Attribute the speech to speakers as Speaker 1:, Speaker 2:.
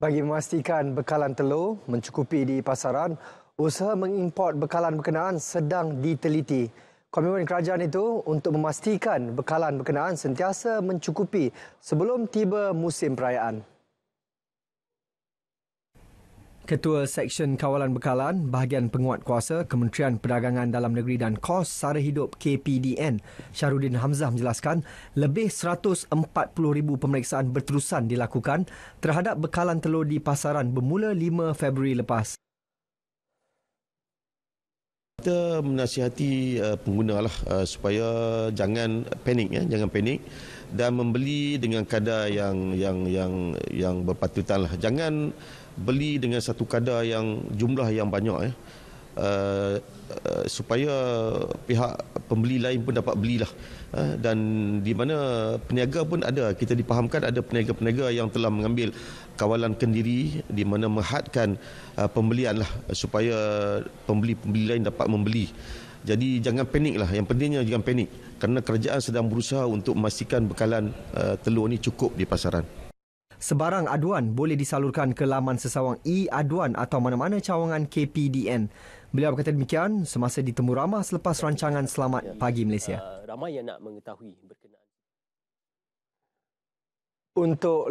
Speaker 1: Bagi memastikan bekalan telur mencukupi di pasaran, usaha mengimport bekalan berkenaan sedang diteliti. Komitmen kerajaan itu untuk memastikan bekalan berkenaan sentiasa mencukupi sebelum tiba musim perayaan. Ketua Seksyen Kawalan Bekalan, Bahagian Penguat Kuasa, Kementerian Perdagangan Dalam Negeri dan Kos Sara Hidup KPDN, Syarudin Hamzah menjelaskan, lebih 140,000 pemeriksaan berterusan dilakukan terhadap bekalan telur di pasaran bermula 5 Februari lepas
Speaker 2: kita menasihati uh, pengguna lah uh, supaya jangan panik ya jangan panik dan membeli dengan kadar yang yang yang yang berpatutan lah jangan beli dengan satu kadar yang jumlah yang banyak ya uh, supaya pihak pembeli lain pun dapat belilah eh, dan di mana peniaga pun ada kita dipahamkan ada peniaga-peniaga yang telah mengambil kawalan kendiri di mana menghadkan pembelian lah supaya pembeli-pembeli lain dapat membeli jadi jangan panik lah yang pentingnya jangan panik kerana kerajaan sedang berusaha untuk memastikan bekalan telur ini cukup di pasaran
Speaker 1: Sebarang aduan boleh disalurkan ke laman sesawang e-aduan atau mana-mana cawangan KPDN. Beliau berkata demikian semasa ditemu ramah selepas rancangan Selamat Pagi Malaysia.
Speaker 2: Uh, Ramai yang nak mengetahui berkenaan.
Speaker 1: Untuk